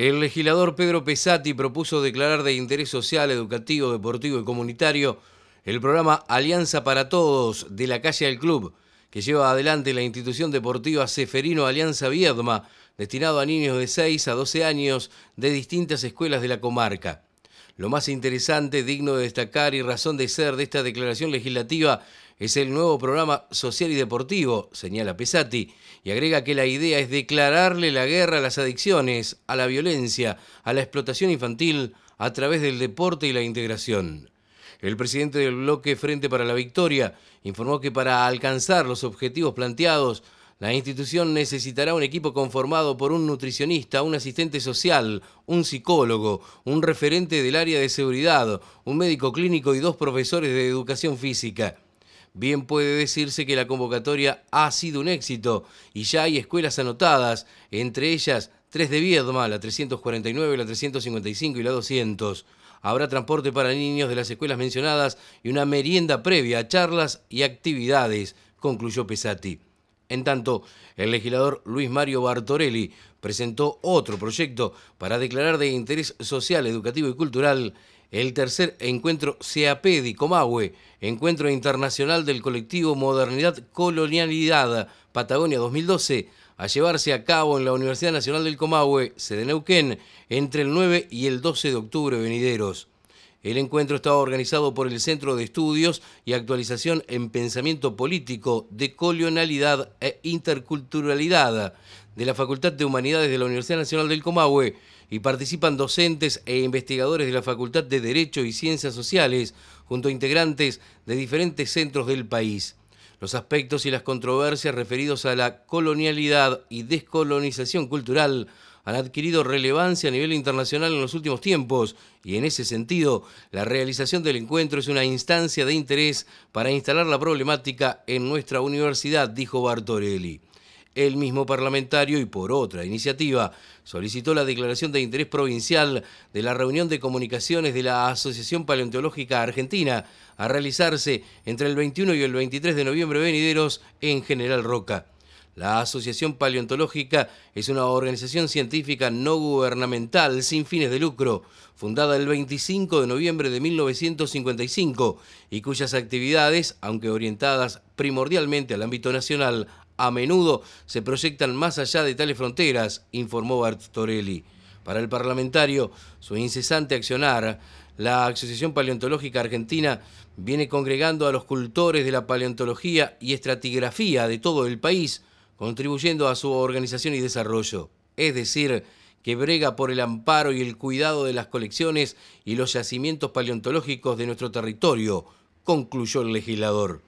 El legislador Pedro Pesati propuso declarar de interés social, educativo, deportivo y comunitario el programa Alianza para Todos de la calle del club, que lleva adelante la institución deportiva Ceferino Alianza Viedma, destinado a niños de 6 a 12 años de distintas escuelas de la comarca. Lo más interesante, digno de destacar y razón de ser de esta declaración legislativa es el nuevo programa social y deportivo, señala Pesati, y agrega que la idea es declararle la guerra a las adicciones, a la violencia, a la explotación infantil, a través del deporte y la integración. El presidente del bloque Frente para la Victoria informó que para alcanzar los objetivos planteados, la institución necesitará un equipo conformado por un nutricionista, un asistente social, un psicólogo, un referente del área de seguridad, un médico clínico y dos profesores de educación física. Bien puede decirse que la convocatoria ha sido un éxito y ya hay escuelas anotadas, entre ellas tres de Viedma, la 349, la 355 y la 200. Habrá transporte para niños de las escuelas mencionadas y una merienda previa, a charlas y actividades, concluyó Pesati. En tanto, el legislador Luis Mario Bartorelli presentó otro proyecto para declarar de interés social, educativo y cultural el tercer encuentro CEAPEDI Comahue, encuentro internacional del colectivo Modernidad Colonialidad Patagonia 2012, a llevarse a cabo en la Universidad Nacional del Comahue, sede Neuquén, entre el 9 y el 12 de octubre venideros. El encuentro estaba organizado por el Centro de Estudios y Actualización en Pensamiento Político de Colonialidad e Interculturalidad de la Facultad de Humanidades de la Universidad Nacional del Comahue y participan docentes e investigadores de la Facultad de Derecho y Ciencias Sociales junto a integrantes de diferentes centros del país. Los aspectos y las controversias referidos a la colonialidad y descolonización cultural han adquirido relevancia a nivel internacional en los últimos tiempos y en ese sentido la realización del encuentro es una instancia de interés para instalar la problemática en nuestra universidad, dijo Bartorelli. El mismo parlamentario, y por otra iniciativa, solicitó la declaración de interés provincial de la reunión de comunicaciones de la Asociación Paleontológica Argentina a realizarse entre el 21 y el 23 de noviembre venideros en General Roca. La Asociación Paleontológica es una organización científica no gubernamental sin fines de lucro, fundada el 25 de noviembre de 1955 y cuyas actividades, aunque orientadas primordialmente al ámbito nacional, a menudo se proyectan más allá de tales fronteras, informó Torelli. Para el parlamentario, su incesante accionar, la Asociación Paleontológica Argentina viene congregando a los cultores de la paleontología y estratigrafía de todo el país, contribuyendo a su organización y desarrollo, es decir, que brega por el amparo y el cuidado de las colecciones y los yacimientos paleontológicos de nuestro territorio, concluyó el legislador.